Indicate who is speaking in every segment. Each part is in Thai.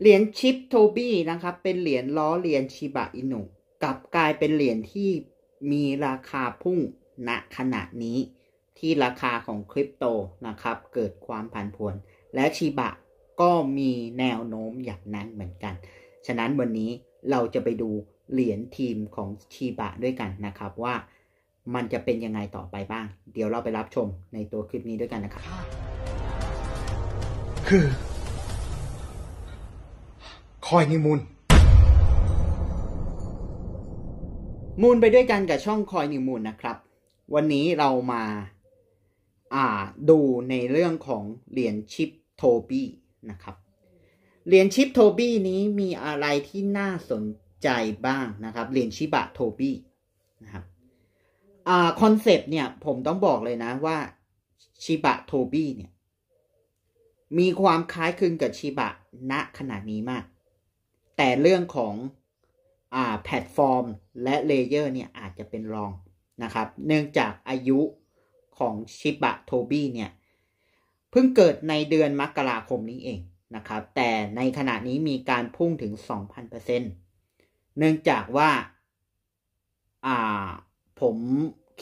Speaker 1: เหรียญชิปโทบี้นะครับเป็นเหรียญล้อเหรียญชิบะอินุกลับกลายเป็นเหรียญที่มีราคาพุ่งณขณะนี้ที่ราคาของคริปโตนะครับ เกิดความผันผวน และชิบะก็มีแนวโน้มอย่างนั้นเหมือนกัน ฉะนั้นวันนี้เราจะไปดูเหรียญทีมของชีบะด้วยกันนะครับว่ามันจะเป็นยังไงต่อไปบ้าง เดี๋ยวเราไปรับชมในตัวคลิปนี้ด้วยกันนะครับคือคอยนิมูลมูลไปด้วยกันกับช่องคอยนิมูลนะครับ วันนี้เรามาอ่าดูในเรื่องของเหรียญชิปโทบี้นะครับ เหรียญชิปโทบี้นี้มีอะไรที่น่าสนใจบ้างนะครับ เหรียญชิบะโทบี้นะครับอ่าคอนเซปต์เนี่ยผมต้องบอกเลยนะว่า ชิบะโทบี้เนี่ย มีความคล้ายคลึงกับชิบะณขณะนี้มากแต่เรื่องของอ่าแพลตฟอร์มและเลเยอร์เนี่ยอาจจะเป็นรองนะครับ เนื่องจากอายุของชิบะโทบี้เนี่ย เพิ่งเกิดในเดือนมกราคมนี้เองนะครับ แต่ในขณะนี้มีการพุ่งถึง 2,000%เนื่องจากว่าอ่าผม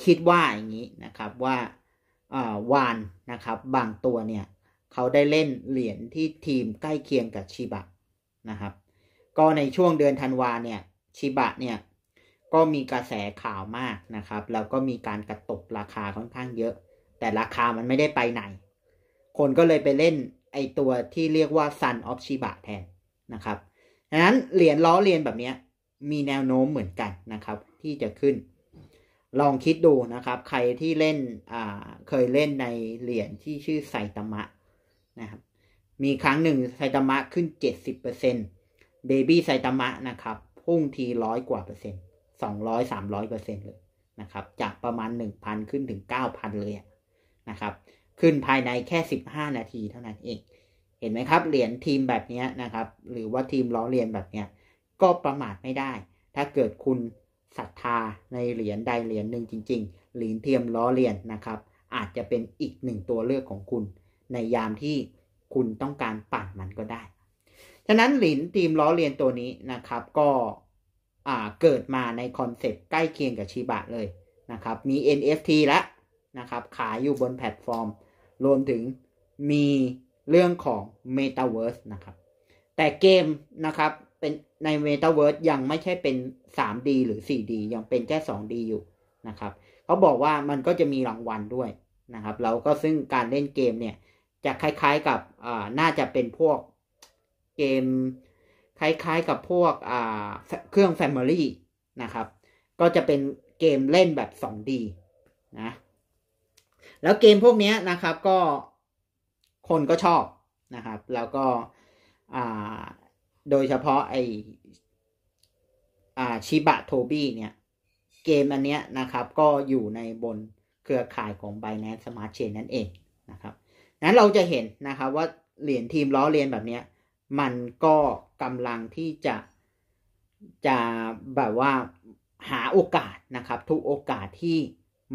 Speaker 1: คิดว่าอย่างนี้นะครับว่าอ่าวานนะครับบางตัวเนี่ยเขาได้เล่นเหรียญที่ทีมใกล้เคียงกับชิบะนะครับก็ในช่วงเดือนธันวาเนี่ยชิบะเนี่ย ก็มีกระแสข่าวมากนะครับ แล้วก็มีการกระตกราคาค่อนข้างเยอะ แต่ราคามันไม่ได้ไปไหน คนก็เลยไปเล่นไอตัวที่เรียกว่าซันออฟชิบะแทนนะครับดังนั้นเหรียญล้อเรียนแบบนี้ มีแนวโน้มเหมือนกันนะครับ ที่จะขึ้นลองคิดดูนะครับ ใครที่เล่นเคยเล่นในเหรียญที่ชื่อไซตามะนะครับ มีครั้งหนึ่งไซตามะขึ้น70%เเบบี้ไซตามะนะครับ พุ่งทีร้อยกว่าเปอร์เซ็นต์สองร้อยสามร้อยเปอร์เซ็นต์เลยนะครับ จากประมาณหนึ่งพันขึ้นถึงเก้าพันเลยนะครับ ขึ้นภายในแค่สิบห้านาทีเท่านั้นเอง เห็นไหมครับ เหรียญทีมแบบนี้นะครับ หรือว่าทีมล้อเรียนแบบนี้ก็ประมาทไม่ได้ ถ้าเกิดคุณศรัทธาในเหรียญใดเหรียญหนึ่งจริงๆเหรียญเทียมล้อเรียนนะครับอาจจะเป็นอีกหนึ่งตัวเลือกของคุณ ในยามที่คุณต้องการปั่นมันก็ได้ฉะนั้นหลินทีมล้อเลียนตัวนี้นะครับ ก็เกิดมาในคอนเซ็ปต์ใกล้เคียงกับชิบะเลยนะครับ มี NFT แล้วนะครับ ขายอยู่บนแพลตฟอร์มรวมถึงมีเรื่องของ Metaverse นะครับ แต่เกมนะครับเป็นใน Metaverse ยังไม่ใช่เป็น 3D หรือ 4D ยังเป็นแค่ 2D อยู่นะครับ เขาบอกว่ามันก็จะมีรางวัลด้วยนะครับ เราก็ซึ่งการเล่นเกมเนี่ยจะคล้ายๆกับน่าจะเป็นพวกเกม คล้ายๆกับพวกเครื่อง Family นะครับ ก็จะเป็นเกมเล่นแบบ 2D นะ แล้วเกมพวกนี้นะครับ ก็คนก็ชอบนะครับ แล้วก็โดยเฉพาะ ไอชิบะโทบี้เนี่ย เกมอันเนี้ยนะครับ ก็อยู่ในบนเครือข่ายของ Binance Smart Chain นั่นเองนะครับ นั้นเราจะเห็นนะครับว่าเหรียญทีมล้อเลียนแบบเนี้ยมันก็กำลังที่จะจะแบบว่าหาโอกาสนะครับทุกโอกาสที่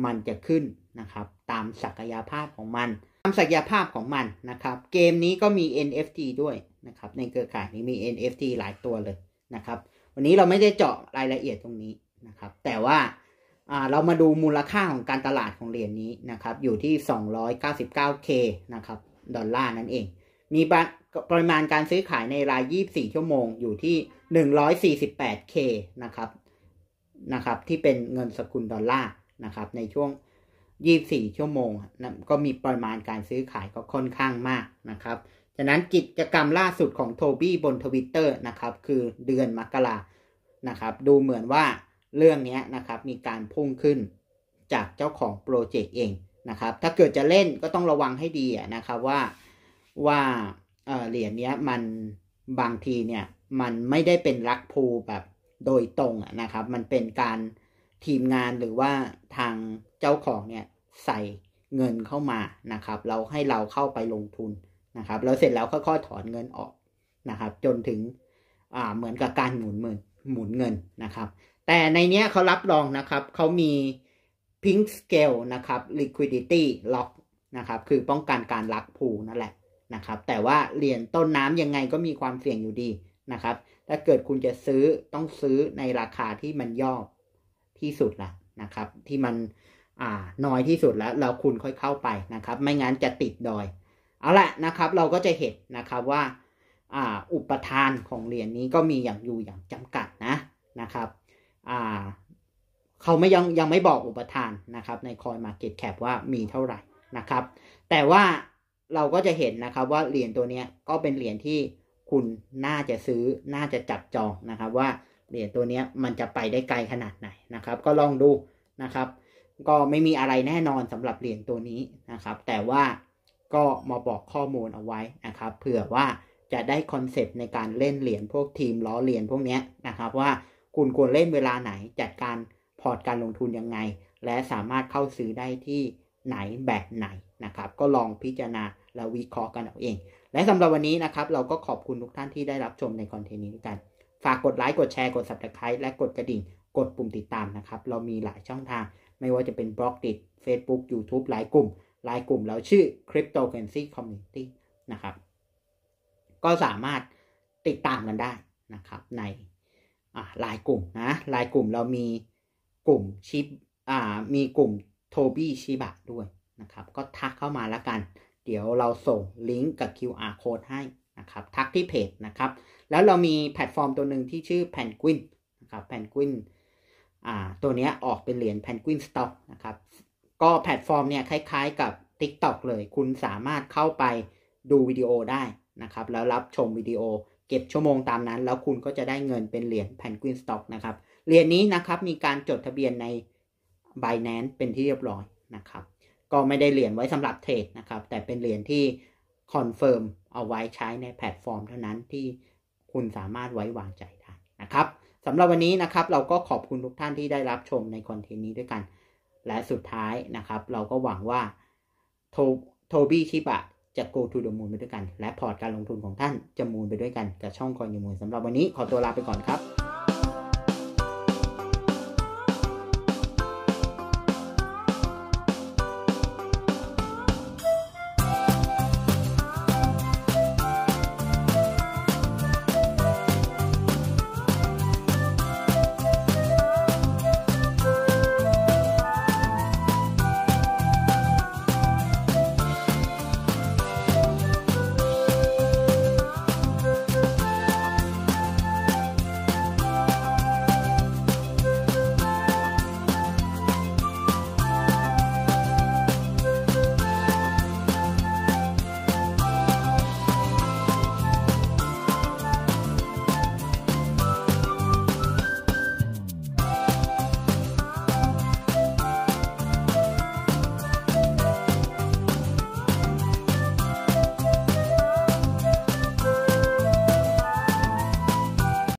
Speaker 1: มันจะขึ้นนะครับ ตามศักยภาพของมันตามศักยภาพของมันนะครับ เกมนี้ก็มี NFT ด้วยนะครับในเครือข่ายนี้มี NFT หลายตัวเลยนะครับ วันนี้เราไม่ได้เจาะรายละเอียดตรงนี้นะครับ แต่ว่าเรามาดูมูลค่าของการตลาดของเหรียญนี้นะครับอยู่ที่ 299k นะครับดอลลาร์นั่นเองมีปริมาณการซื้อขายในราย 24 ชั่วโมงอยู่ที่ 148K นะครับ นะครับ ที่เป็นเงินสกุลดอลลาร์นะครับ ในช่วง 24 ชั่วโมงนะก็มีปริมาณการซื้อขายก็ค่อนข้างมากนะครับฉะนั้นกิจกรรมล่าสุดของโทบี้บนทวิตเตอร์นะครับ คือเดือนมกรานะครับ ดูเหมือนว่าเรื่องนี้นะครับมีการพุ่งขึ้นจากเจ้าของโปรเจกต์เองนะครับ ถ้าเกิดจะเล่นก็ต้องระวังให้ดีนะครับว่าว่าเหรียญนี้มันบางทีเนี่ยมันไม่ได้เป็นรักภูแบบโดยตรงนะครับ มันเป็นการทีมงานหรือว่าทางเจ้าของเนี่ยใส่เงินเข้ามานะครับ เราให้เราเข้าไปลงทุนนะครับแล้วเสร็จแล้วค่อยๆถอนเงินออกนะครับ จนถึงอ่าเหมือนกับการหมุนเงินหมุนเงินนะครับแต่ในเนี้ยเขารับรองนะครับเขามี pink scale นะครับ liquidity lock นะครับ คือป้องกันการลักภูนั่นแหละนะครับแต่ว่าเหรียญต้นน้ำยังไงก็มีความเสี่ยงอยู่ดีนะครับ ถ้าเกิดคุณจะซื้อต้องซื้อในราคาที่มันย่อที่สุดละนะครับ ที่มันอ่าน้อยที่สุดแล้ว เราคุณค่อยเข้าไปนะครับ ไม่งั้นจะติดดอยเอาละนะครับเราก็จะเห็นนะครับว่าอ่าอุปทานของเหรียญนนี้ก็มีอย่างอยู่อย่างจำกัดนะนะครับอ่าเขาไม่ยังยังไม่บอกอุปทานนะครับ ในคอยมาเก็ตแคปว่ามีเท่าไหร่นะครับแต่ว่าเราก็จะเห็นนะครับว่าเหรียญตัวนี้ก็เป็นเหรียญที่คุณน่าจะซื้อ น่าจะจับจองนะครับ ว่าเหรียญตัวนี้มันจะไปได้ไกลขนาดไหนนะครับ ก็ลองดูนะครับ ก็ไม่มีอะไรแน่นอนสำหรับเหรียญตัวนี้นะครับ แต่ว่าก็มาบอกข้อมูลเอาไว้นะครับ เผื่อว่าจะได้คอนเซปต์ในการเล่นเหรียญพวกทีมล้อเหรียญพวกนี้นะครับ ว่าคุณควรเล่นเวลาไหนจัดการพอร์ตการลงทุนยังไงและสามารถเข้าซื้อได้ที่ไหนแบบไหนนะครับ ก็ลองพิจารณาแล้ววิเคราะห์กันเอาเอง และสำหรับวันนี้นะครับ เราก็ขอบคุณทุกท่านที่ได้รับชมในคอนเทนต์นี้กัน ฝากกดไลค์กดแชร์กด subscribe และกดกระดิ่ง กดปุ่มติดตามนะครับ เรามีหลายช่องทาง ไม่ว่าจะเป็นบล็อกดิจ Facebook YouTube หลายกลุ่ม หลายกลุ่มเราชื่อ Cryptocurrency Community นะครับ ก็สามารถติดตามกันได้นะครับ ในหลายกลุ่มนะ หลายกลุ่มเรามีกลุ่มชิปมีกลุ่มโทบี้ชิบะด้วยนะครับ ก็ทักเข้ามาแล้วกันเดี๋ยวเราส่งลิงก์กับ QR code ให้นะครับ ทักที่เพจนะครับ แล้วเรามีแพลตฟอร์มตัวหนึ่งที่ชื่อ Penguin นะครับ Penguin อ่า ตัวนี้ออกเป็นเหรียญ Penguin Stock นะครับก็แพลตฟอร์มเนี่ยคล้ายๆกับ TikTok เลยคุณสามารถเข้าไปดูวิดีโอได้นะครับ แล้วรับชมวิดีโอเก็บชั่วโมงตามนั้น แล้วคุณก็จะได้เงินเป็นเหรียญ Penguin Stock นะครับเหรียญนี้นะครับมีการจดทะเบียนใน Binance เป็นที่เรียบร้อยนะครับก็ไม่ได้เหรียญไว้สำหรับเทรดนะครับ แต่เป็นเหรียญที่คอนเฟิร์มเอาไว้ใช้ในแพลตฟอร์มเท่านั้นที่คุณสามารถไว้วางใจได้นะครับสำหรับวันนี้นะครับ เราก็ขอบคุณทุกท่านที่ได้รับชมในคอนเทนต์นี้ด้วยกัน และสุดท้ายนะครับ เราก็หวังว่าโทบี้ชิบะจะ go to the moon ไปด้วยกัน และพอร์ตการลงทุนของท่านจะมูนไปด้วยกันกับช่องคอยยูมูนสำหรับวันนี้ขอตัวลาไปก่อนครับ